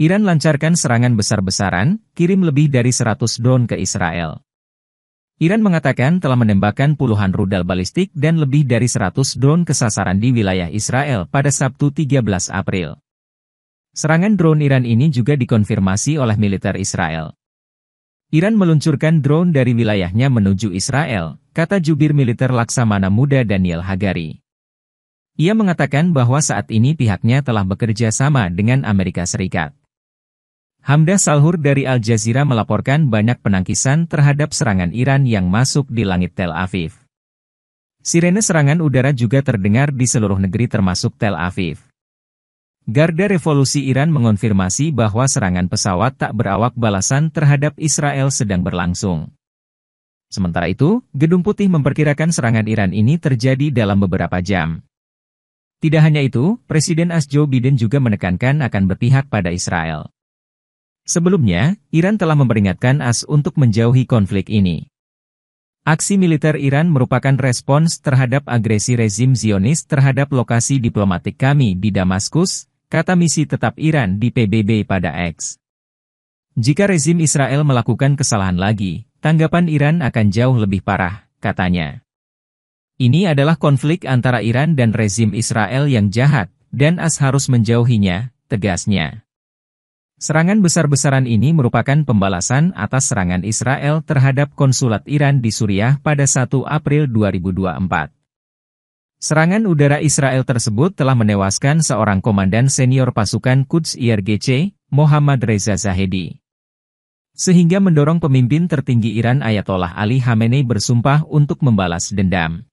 Iran lancarkan serangan besar-besaran, kirim lebih dari 100 drone ke Israel. Iran mengatakan telah menembakkan puluhan rudal balistik dan lebih dari 100 drone ke sasaran di wilayah Israel pada Sabtu 13 April. Serangan drone Iran ini juga dikonfirmasi oleh militer Israel. Iran meluncurkan drone dari wilayahnya menuju Israel, kata jubir militer Laksamana Muda Daniel Hagari. Ia mengatakan bahwa saat ini pihaknya telah bekerja sama dengan Amerika Serikat. Hamda Salhur dari Al Jazeera melaporkan banyak penangkisan terhadap serangan Iran yang masuk di langit Tel Aviv. Sirene serangan udara juga terdengar di seluruh negeri termasuk Tel Aviv. Garda Revolusi Iran mengonfirmasi bahwa serangan pesawat tak berawak balasan terhadap Israel sedang berlangsung. Sementara itu, Gedung Putih memperkirakan serangan Iran ini terjadi dalam beberapa jam. Tidak hanya itu, Presiden As Joe Biden juga menekankan akan berpihak pada Israel. Sebelumnya, Iran telah memperingatkan AS untuk menjauhi konflik ini. Aksi militer Iran merupakan respons terhadap agresi rezim Zionis terhadap lokasi diplomatik kami di Damaskus, kata misi tetap Iran di PBB pada X. Jika rezim Israel melakukan kesalahan lagi, tanggapan Iran akan jauh lebih parah, katanya. Ini adalah konflik antara Iran dan rezim Israel yang jahat, dan AS harus menjauhinya, tegasnya. Serangan besar-besaran ini merupakan pembalasan atas serangan Israel terhadap konsulat Iran di Suriah pada 1 April 2024. Serangan udara Israel tersebut telah menewaskan seorang komandan senior pasukan Quds IRGC, Mohammad Reza Zahedi. Sehingga mendorong pemimpin tertinggi Iran Ayatollah Ali Khamenei bersumpah untuk membalas dendam.